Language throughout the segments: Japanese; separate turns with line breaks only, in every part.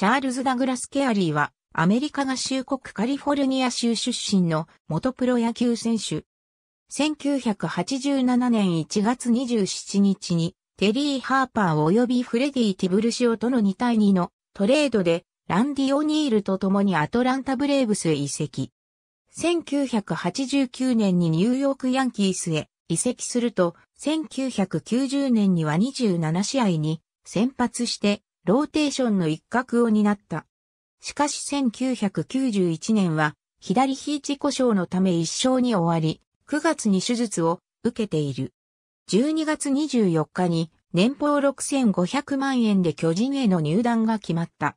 チャールズ・ダグラス・ケアリーは、アメリカ合衆国カリフォルニア州出身の元プロ野球選手。1987年1月27日に、テリー・ハーパー及びフレディ・ティブルシオとの2対2のトレードで、ランディ・オニールと共にアトランタ・ブレーブスへ移籍。1989年にニューヨーク・ヤンキースへ移籍すると、1990年には27試合に先発してローテーションの一角を担った。しかし1991年は、左肘故障のため一生に終わり、9月に手術を受けている。12月24日に年俸6500万円で巨人への入団が決まった。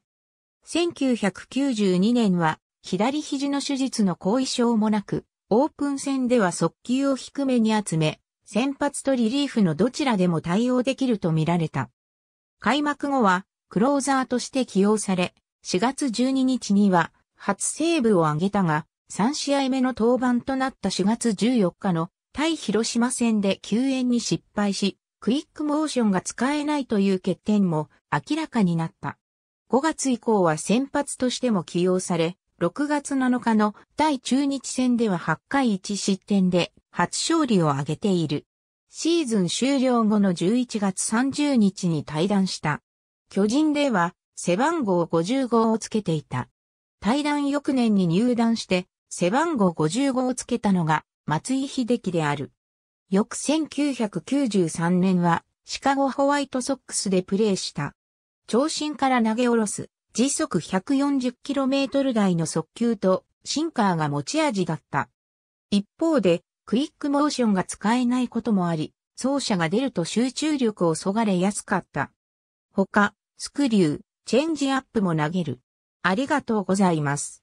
1992年は左肘の手術の後遺症もなく、オープン戦では速球を低めに集め、先発とリリーフのどちらでも対応できると見られた。開幕後はクローザーとして起用され、4月12日には初セーブを挙げたが、3試合目の登板となった4月14日の対広島戦で救援に失敗し、クイックモーションが使えないという欠点も明らかになった。5月以降は先発としても起用され、6月7日の対中日戦では8回1失点で初勝利を挙げている。シーズン終了後の11月30日に退団した巨人では背番号55をつけていた。対談翌年に入団して背番号55をつけたのが松井秀喜である。翌1993年はシカゴホワイトソックスでプレーした。長身から投げ下ろす時速 140km 台の速球とシンカーが持ち味だった。一方でクイックモーションが使えないこともあり、走者が出ると集中力をそがれやすかった。他、スクリュー、チェンジアップも投げる。ありがとうございます。